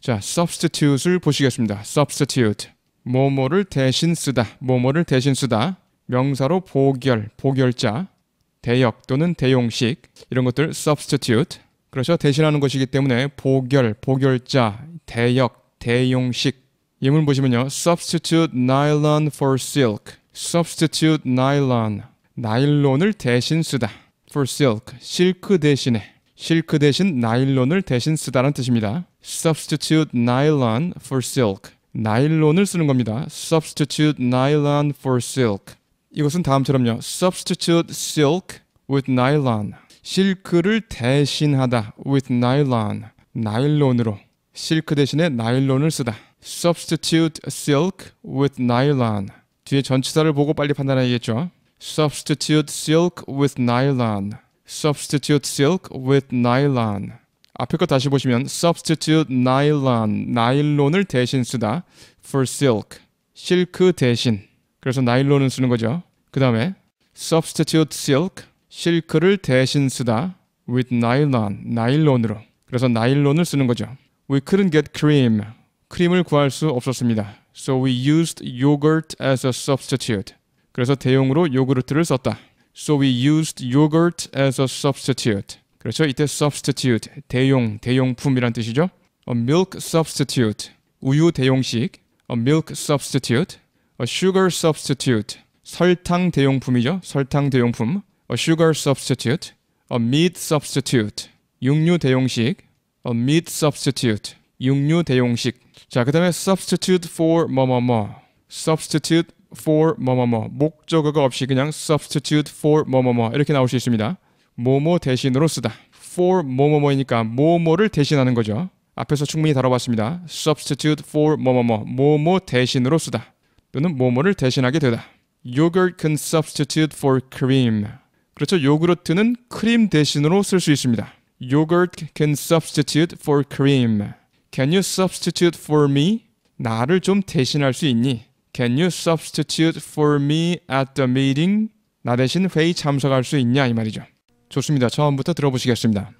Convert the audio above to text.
자, substitute을 보시겠습니다. substitute. 뭐뭐를 대신 쓰다. 뭐뭐를 대신 쓰다. 명사로 보결, 보결자, 대역 또는 대용식 이런 것들 substitute. 그렇죠? 대신하는 것이기 때문에 보결, 보결자, 대역, 대용식 예문 보시면요. substitute nylon for silk. substitute nylon. 나일론을 대신 쓰다. for silk. 실크 대신에 실크 대신 나일론을 대신 쓰다는 뜻입니다. substitute nylon for silk. 나일론을 쓰는 겁니다. substitute nylon for silk. 이것은 다음처럼요. substitute silk with nylon. 실크를 대신하다 with nylon. 나일론으로. 실크 대신에 나일론을 쓰다. substitute silk with nylon. 뒤에 전치사를 보고 빨리 판단해야겠죠. substitute silk with nylon. substitute silk with nylon. 앞에 거 다시 보시면 substitute nylon, 나일론을 대신 쓰다 for silk, 실크 대신. 그래서 나일론을 쓰는 거죠. 그 다음에 substitute silk, 실크를 대신 쓰다 with nylon, 나일론으로. 그래서 나일론을 쓰는 거죠. We couldn't get cream, 크림을 구할 수 없었습니다. So we used yogurt as a substitute. 그래서 대용으로 요구르트를 썼다. So we used yogurt as a substitute. 그렇죠? 이때 substitute, 대용, 대용품이란 뜻이죠. A milk substitute, 우유 대용식. A milk substitute, a sugar substitute, 설탕 대용품이죠. 설탕 대용품. A sugar substitute, a meat substitute, 육류 대용식. A meat substitute, 육류 대용식. 자, 그 다음에 substitute for 뭐뭐뭐. substitute for 뭐뭐뭐 목적어가 없이 그냥 substitute for 뭐뭐뭐 이렇게 나올 수 있습니다. 뭐뭐 대신으로 쓰다. for 뭐뭐뭐이니까 뭐뭐를 대신하는 거죠. 앞에서 충분히 다뤄봤습니다. substitute for 뭐뭐뭐 뭐뭐 대신으로 쓰다 또는 뭐뭐를 대신하게 되다. yogurt can substitute for cream. 그렇죠. 요구르트는 크림 대신으로 쓸 수 있습니다. yogurt can substitute for cream. can you substitute for me? 나를 좀 대신할 수 있니? Can you substitute for me at the meeting? 나 대신 회의 참석할 수 있냐 이 말이죠. 좋습니다. 처음부터 들어보시겠습니다.